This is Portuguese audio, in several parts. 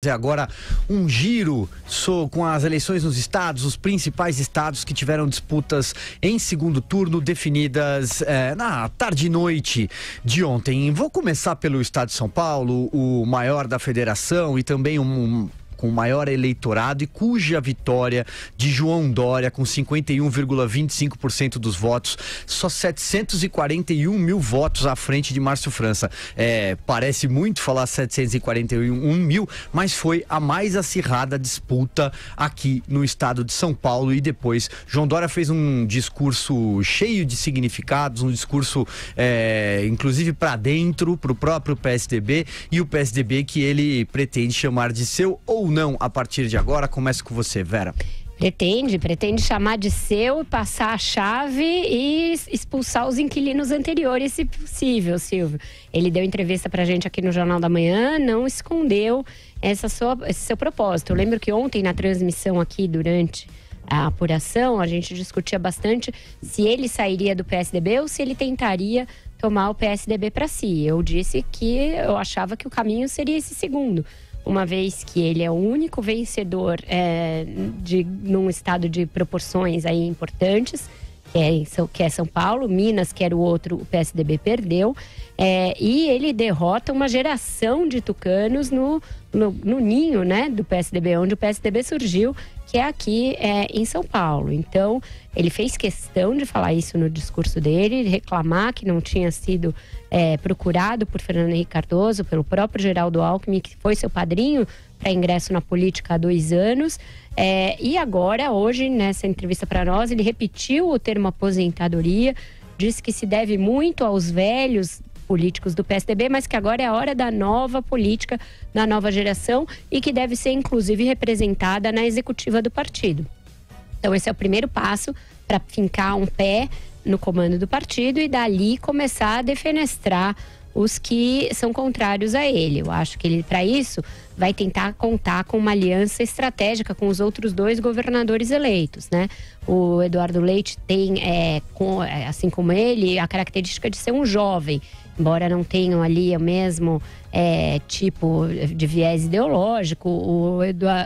fazer agora um giro com as eleições nos estados, os principais estados que tiveram disputas em segundo turno definidas é, na tarde e noite de ontem. Vou começar pelo estado de São Paulo, o maior da federação e também um, com o maior eleitorado e cuja vitória de João Dória, com 51,25% dos votos, só 741 mil votos à frente de Márcio França. É, parece muito falar 741 mil, mas foi a mais acirrada disputa aqui no estado de São Paulo e depois João Dória fez um discurso cheio de significados, um discurso é, inclusive para dentro, para o próprio PSDB e o PSDB que ele pretende chamar de seu ou ou não a partir de agora? Começa com você, Vera. Pretende, pretende chamar de seu e passar a chave e expulsar os inquilinos anteriores, se possível, Silvio. Ele deu entrevista pra gente aqui no Jornal da Manhã, não escondeu essa sua, esse seu propósito. Eu lembro que ontem, na transmissão aqui, durante a apuração, a gente discutia bastante se ele sairia do PSDB ou se ele tentaria tomar o PSDB para si. Eu disse que eu achava que o caminho seria esse segundo uma vez que ele é o único vencedor é, de num estado de proporções aí importantes que é, que é São Paulo, Minas, que era o outro, o PSDB perdeu. É, e ele derrota uma geração de tucanos no, no, no, ninho né, do PSDB, onde o PSDB surgiu, que é aqui é, em São Paulo. Então, ele fez questão de falar isso no discurso dele, reclamar que não tinha sido é, procurado por Fernando Henrique Cardoso, pelo próprio Geraldo Alckmin, que foi seu padrinho para é ingresso na política há dois anos. É, e agora, hoje, nessa entrevista para nós, ele repetiu o termo aposentadoria, disse que se deve muito aos velhos políticos do PSDB, mas que agora é a hora da nova política, da nova geração e que deve ser inclusive representada na executiva do partido. Então, esse é o primeiro passo para fincar um pé no comando do partido e dali começar a defenestrar os que são contrários a ele. Eu acho que ele, para isso, vai tentar contar com uma aliança estratégica com os outros dois governadores eleitos, né? O Eduardo Leite tem, é, com, é, assim como ele, a característica de ser um jovem, embora não tenham ali o mesmo é, tipo de viés ideológico. O,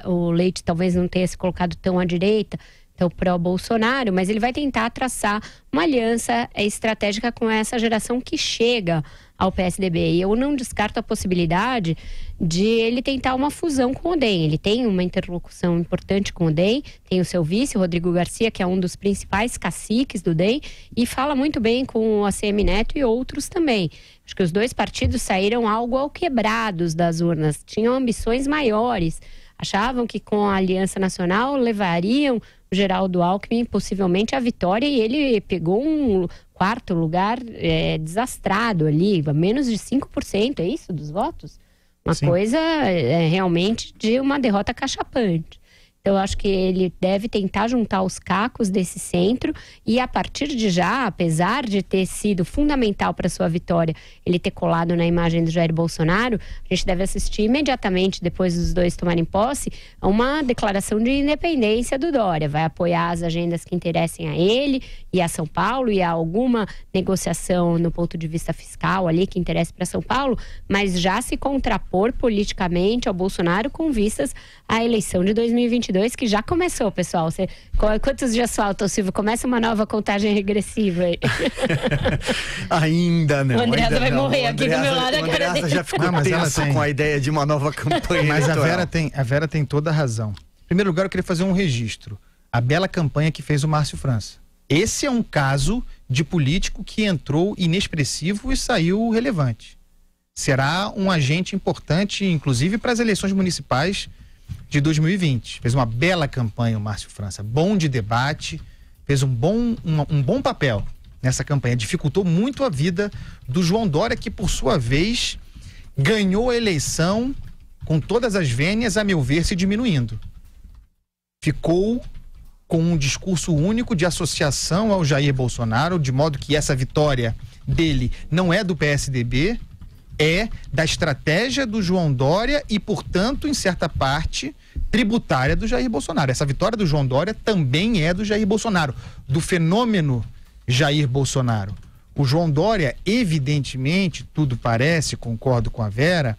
o Leite talvez não tenha se colocado tão à direita, tão pró-Bolsonaro, mas ele vai tentar traçar uma aliança estratégica com essa geração que chega ao PSDB. E eu não descarto a possibilidade de ele tentar uma fusão com o DEM. Ele tem uma interlocução importante com o DEM, tem o seu vice, Rodrigo Garcia, que é um dos principais caciques do DEM, e fala muito bem com o ACM Neto e outros também. Acho que os dois partidos saíram algo ao quebrados das urnas, tinham ambições maiores, achavam que com a Aliança Nacional levariam Geraldo Alckmin possivelmente a vitória e ele pegou um quarto lugar é, desastrado ali, menos de 5%, é isso, dos votos? Uma Sim. coisa é, realmente de uma derrota cachapante. Então, eu acho que ele deve tentar juntar os cacos desse centro e, a partir de já, apesar de ter sido fundamental para sua vitória, ele ter colado na imagem do Jair Bolsonaro, a gente deve assistir imediatamente, depois dos dois tomarem posse, a uma declaração de independência do Dória. Vai apoiar as agendas que interessem a ele e a São Paulo e a alguma negociação no ponto de vista fiscal ali que interessa para São Paulo, mas já se contrapor politicamente ao Bolsonaro com vistas à eleição de 2022 2022, que já começou, pessoal. Você, quantos dias faltam, Silvio? Começa uma nova contagem regressiva aí. ainda não. O Andressa vai não. morrer aqui do meu lado. A já ficou mas ela tem. com a ideia de uma nova campanha Mas a Vera, tem, a Vera tem toda a razão. Em primeiro lugar, eu queria fazer um registro. A bela campanha que fez o Márcio França. Esse é um caso de político que entrou inexpressivo e saiu relevante será um agente importante, inclusive para as eleições municipais de 2020. Fez uma bela campanha o Márcio França, bom de debate, fez um bom, um, um bom papel nessa campanha. Dificultou muito a vida do João Dória, que por sua vez ganhou a eleição com todas as vênias, a meu ver, se diminuindo. Ficou com um discurso único de associação ao Jair Bolsonaro, de modo que essa vitória dele não é do PSDB, é da estratégia do João Dória e, portanto, em certa parte, tributária do Jair Bolsonaro. Essa vitória do João Dória também é do Jair Bolsonaro, do fenômeno Jair Bolsonaro. O João Dória, evidentemente, tudo parece, concordo com a Vera,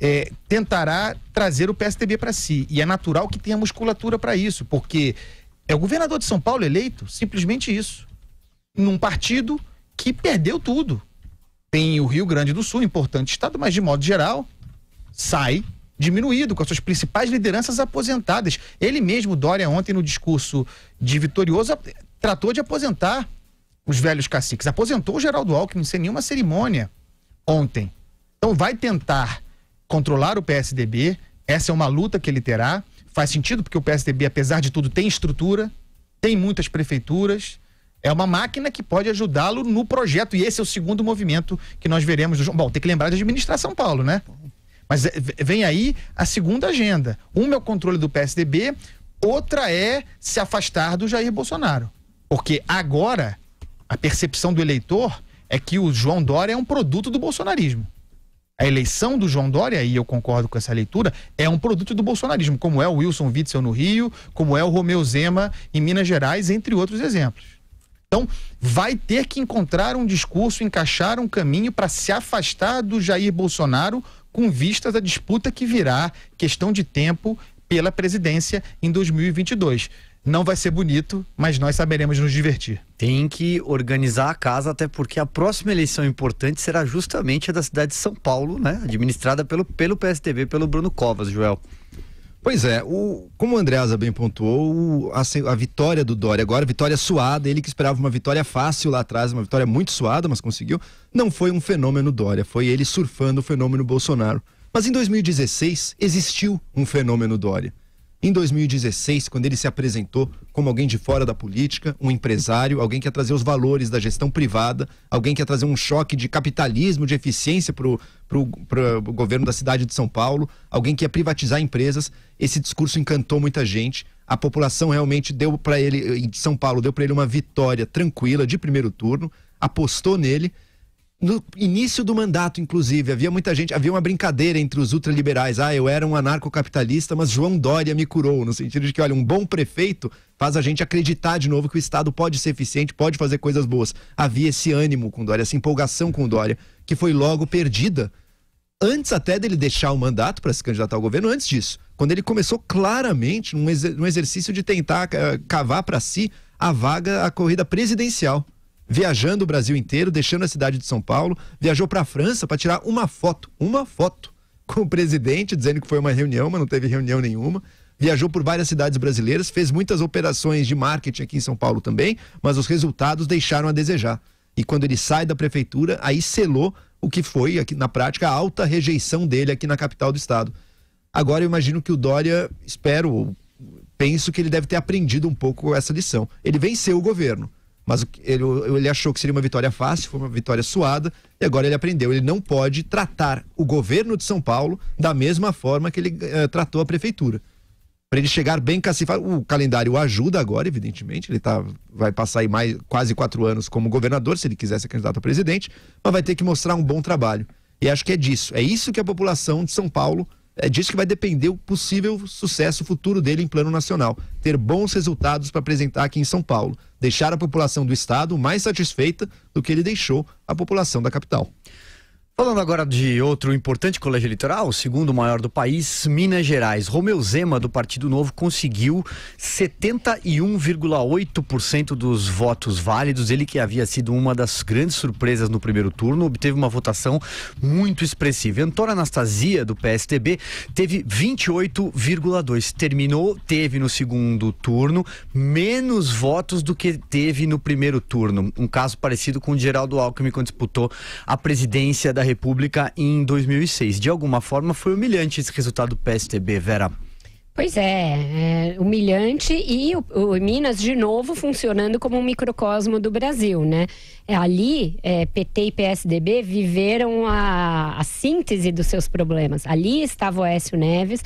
é, tentará trazer o PSDB para si. E é natural que tenha musculatura para isso, porque é o governador de São Paulo eleito simplesmente isso. Num partido que perdeu tudo tem o Rio Grande do Sul, importante estado, mas de modo geral, sai diminuído, com as suas principais lideranças aposentadas. Ele mesmo, Dória, ontem no discurso de Vitorioso, tratou de aposentar os velhos caciques. Aposentou o Geraldo Alckmin sem nenhuma cerimônia ontem. Então vai tentar controlar o PSDB, essa é uma luta que ele terá. Faz sentido porque o PSDB, apesar de tudo, tem estrutura, tem muitas prefeituras, é uma máquina que pode ajudá-lo no projeto. E esse é o segundo movimento que nós veremos. Bom, tem que lembrar de administrar São Paulo, né? Mas eh, vem aí a segunda agenda. Uma é o controle do PSDB, outra é se afastar do Jair Bolsonaro. Porque agora a percepção do eleitor é que o João Dória é um produto do bolsonarismo. A eleição do João Dória, e eu concordo com essa leitura, é um produto do bolsonarismo, como é o Wilson Witzel no Rio, como é o Romeu Zema em Minas Gerais, entre outros exemplos. Então, vai ter que encontrar um discurso, encaixar um caminho para se afastar do Jair Bolsonaro com vistas à disputa que virá, questão de tempo, pela presidência em 2022. Não vai ser bonito, mas nós saberemos nos divertir. Tem que organizar a casa, até porque a próxima eleição importante será justamente a da cidade de São Paulo, né? Administrada pelo, pelo PSDB, pelo Bruno Covas, Joel. Pois é, o, como o Andreasa bem pontuou, o, a, a, vitória do Dória agora, vitória suada, ele que esperava uma vitória fácil lá atrás, uma vitória muito suada, mas conseguiu, não foi um fenômeno Dória, foi ele surfando o fenômeno Bolsonaro. Mas em 2016 existiu um fenômeno Dória. Em 2016, quando ele se apresentou como alguém de fora da política, um empresário, alguém que ia trazer os valores da gestão privada, alguém que ia trazer um choque de capitalismo, de eficiência para o governo da cidade de São Paulo, alguém que ia privatizar empresas, esse discurso encantou muita gente. A população realmente deu para ele, em São Paulo, deu para ele uma vitória tranquila de primeiro turno, apostou nele no início do mandato, inclusive, havia muita gente, havia uma brincadeira entre os ultraliberais. Ah, eu era um anarcocapitalista, mas João Dória me curou, no sentido de que, olha, um bom prefeito faz a gente acreditar de novo que o Estado pode ser eficiente, pode fazer coisas boas. Havia esse ânimo com Dória, essa empolgação com Dória, que foi logo perdida antes até dele deixar o mandato para se candidatar ao governo, antes disso, quando ele começou claramente num, exercício de tentar eh, cavar para si a vaga, a corrida presidencial viajando o Brasil inteiro, deixando a cidade de São Paulo, viajou para a França para tirar uma foto, uma foto com o presidente, dizendo que foi uma reunião, mas não teve reunião nenhuma. Viajou por várias cidades brasileiras, fez muitas operações de marketing aqui em São Paulo também, mas os resultados deixaram a desejar. E quando ele sai da prefeitura, aí selou o que foi, aqui, na prática, a alta rejeição dele aqui na capital do estado. Agora eu imagino que o Dória, espero, penso que ele deve ter aprendido um pouco essa lição. Ele venceu o governo, mas ele, ele achou que seria uma vitória fácil, foi uma vitória suada, e agora ele aprendeu. Ele não pode tratar o governo de São Paulo da mesma forma que ele uh, tratou a prefeitura. Para ele chegar bem cacifado, o calendário ajuda agora, evidentemente. Ele tá, vai passar aí mais, quase quatro anos como governador, se ele quiser ser candidato a presidente, mas vai ter que mostrar um bom trabalho. E acho que é disso. É isso que a população de São Paulo é, diz que vai depender o possível sucesso futuro dele em plano nacional, ter bons resultados para apresentar aqui em São Paulo, deixar a população do estado mais satisfeita do que ele deixou a população da capital. Falando agora de outro importante colégio eleitoral, o segundo maior do país, Minas Gerais. Romeu Zema, do Partido Novo, conseguiu 71,8% dos votos válidos. Ele, que havia sido uma das grandes surpresas no primeiro turno, obteve uma votação muito expressiva. Antônio Anastasia, do PSDB, teve 28,2%. Terminou, teve no segundo turno menos votos do que teve no primeiro turno. Um caso parecido com o Geraldo Alckmin, quando disputou a presidência da República em 2006. De alguma forma, foi humilhante esse resultado do PSTB, Vera. Pois é, é humilhante e o, o, Minas de novo funcionando como um microcosmo do Brasil, né? É, ali, é, PT e PSDB viveram a, a síntese dos seus problemas. Ali estava o Écio Neves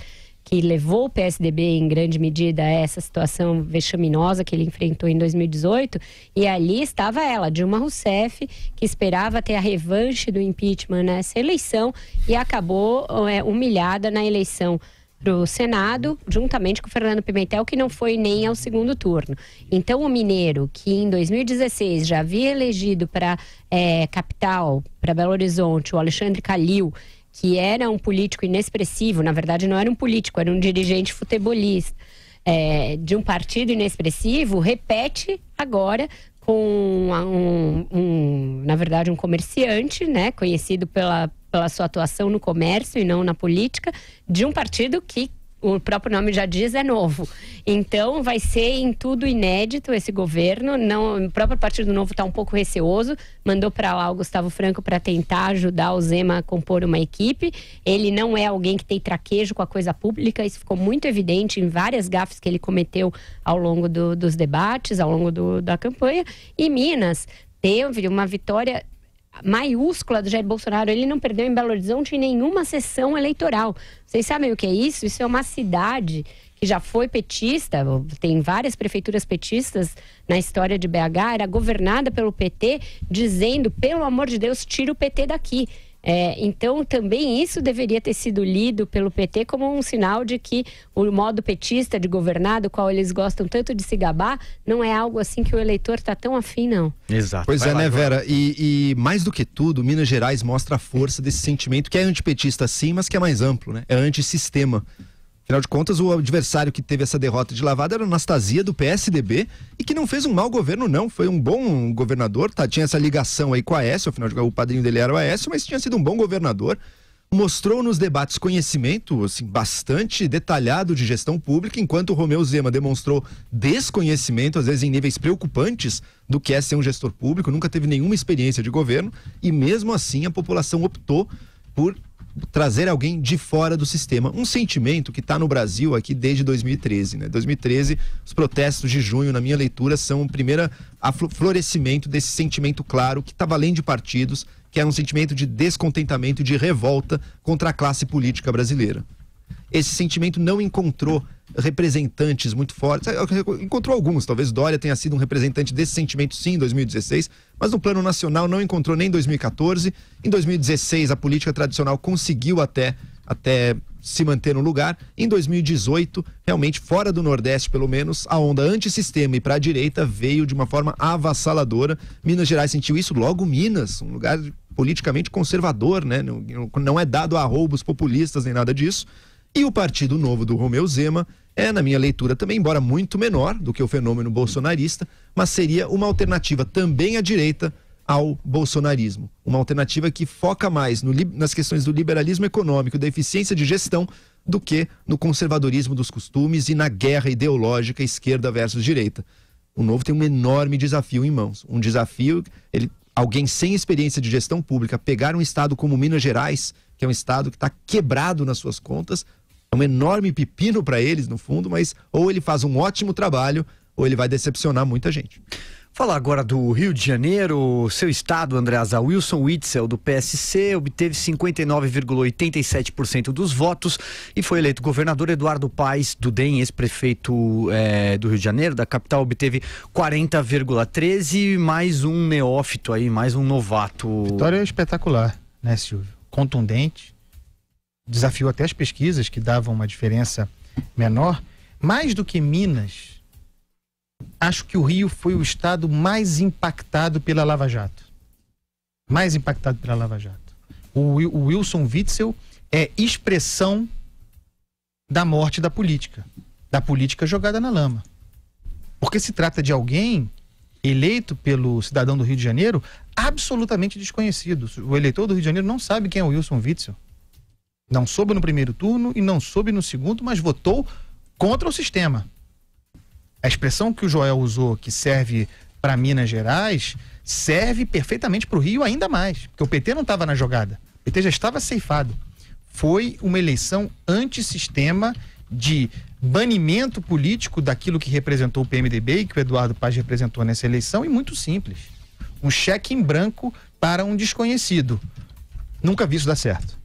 que levou o PSDB em grande medida a essa situação vexaminosa que ele enfrentou em 2018, e ali estava ela, Dilma Rousseff, que esperava ter a revanche do impeachment nessa eleição e acabou é, humilhada na eleição para o Senado, juntamente com o Fernando Pimentel, que não foi nem ao segundo turno. Então, o Mineiro, que em 2016 já havia elegido para é, capital, para Belo Horizonte, o Alexandre Calil, que era um político inexpressivo, na verdade não era um político, era um dirigente futebolista é, de um partido inexpressivo, repete agora com um, um, na verdade, um comerciante, né, conhecido pela, pela sua atuação no comércio e não na política, de um partido que o próprio nome já diz, é novo. Então, vai ser em tudo inédito esse governo. Não, o próprio Partido Novo está um pouco receoso. Mandou para lá o Gustavo Franco para tentar ajudar o Zema a compor uma equipe. Ele não é alguém que tem traquejo com a coisa pública. Isso ficou muito evidente em várias gafes que ele cometeu ao longo do, dos debates, ao longo do, da campanha. E Minas teve uma vitória maiúscula do Jair Bolsonaro, ele não perdeu em Belo Horizonte em nenhuma sessão eleitoral. Vocês sabem o que é isso? Isso é uma cidade que já foi petista, tem várias prefeituras petistas na história de BH, era governada pelo PT, dizendo, pelo amor de Deus, tira o PT daqui. É, então, também isso deveria ter sido lido pelo PT como um sinal de que o modo petista de governar, do qual eles gostam tanto de se gabar, não é algo assim que o eleitor está tão afim, não. Exato. Pois é, Vai é, lá, né, Vera? E, e, mais do que tudo, Minas Gerais mostra a força desse sentimento que é antipetista sim, mas que é mais amplo, né? É antissistema. Afinal de contas, o adversário que teve essa derrota de lavada era Anastasia, do PSDB, e que não fez um mau governo, não. Foi um bom governador, tá? Tinha essa ligação aí com a S, afinal de contas, o padrinho dele era o Aécio, mas tinha sido um bom governador. Mostrou nos debates conhecimento, assim, bastante detalhado de gestão pública, enquanto o Romeu Zema demonstrou desconhecimento, às vezes em níveis preocupantes, do que é ser um gestor público, nunca teve nenhuma experiência de governo, e mesmo assim a população optou por trazer alguém de fora do sistema. Um sentimento que está no Brasil aqui desde 2013. Né? 2013, os protestos de junho, na minha leitura, são o primeiro florescimento desse sentimento claro que estava tá além de partidos, que era é um sentimento de descontentamento, de revolta contra a classe política brasileira. Esse sentimento não encontrou representantes muito fortes. É, é, encontrou alguns, talvez Dória tenha sido um representante desse sentimento sim em 2016, mas no plano nacional não encontrou nem em 2014. Em 2016, a política tradicional conseguiu até, até se manter no lugar. Em 2018, realmente, fora do Nordeste, pelo menos, a onda antissistema e para a direita veio de uma forma avassaladora. Minas Gerais sentiu isso, logo Minas, um lugar politicamente conservador, né? Não, não é dado a roubos populistas nem nada disso. E o Partido Novo do Romeu Zema é, na minha leitura também, embora muito menor do que o fenômeno bolsonarista, mas seria uma alternativa também à direita ao bolsonarismo. Uma alternativa que foca mais no, nas questões do liberalismo econômico, da eficiência de gestão, do que no conservadorismo dos costumes e na guerra ideológica esquerda versus direita. O novo tem um enorme desafio em mãos. Um desafio, ele, alguém sem experiência de gestão pública, pegar um estado como Minas Gerais, que é um estado que está quebrado nas suas contas, é um enorme pepino para eles, no fundo, mas ou ele faz um ótimo trabalho ou ele vai decepcionar muita gente. Falar agora do Rio de Janeiro, seu estado, Andreasa. Wilson Witzel, do PSC, obteve 59,87% dos votos e foi eleito governador. Eduardo Paes, do DEM, ex-prefeito é, do Rio de Janeiro, da capital, obteve 40,13%, mais um neófito aí, mais um novato. Vitória é espetacular, né, Silvio? Contundente, desafiou até as pesquisas que davam uma diferença menor. Mais do que Minas, acho que o Rio foi o estado mais impactado pela Lava Jato. Mais impactado pela Lava Jato. O, o Wilson Witzel é expressão da morte da política, da política jogada na lama. Porque se trata de alguém eleito pelo cidadão do Rio de Janeiro absolutamente desconhecido. O eleitor do Rio de Janeiro não sabe quem é o Wilson Witzel. Não soube no primeiro turno e não soube no segundo, mas votou contra o sistema. A expressão que o Joel usou, que serve para Minas Gerais, serve perfeitamente para o Rio ainda mais, porque o PT não estava na jogada. O PT já estava ceifado. Foi uma eleição antissistema de banimento político daquilo que representou o PMDB e que o Eduardo Paz representou nessa eleição, e muito simples. Um cheque em branco para um desconhecido. Nunca vi isso dar certo.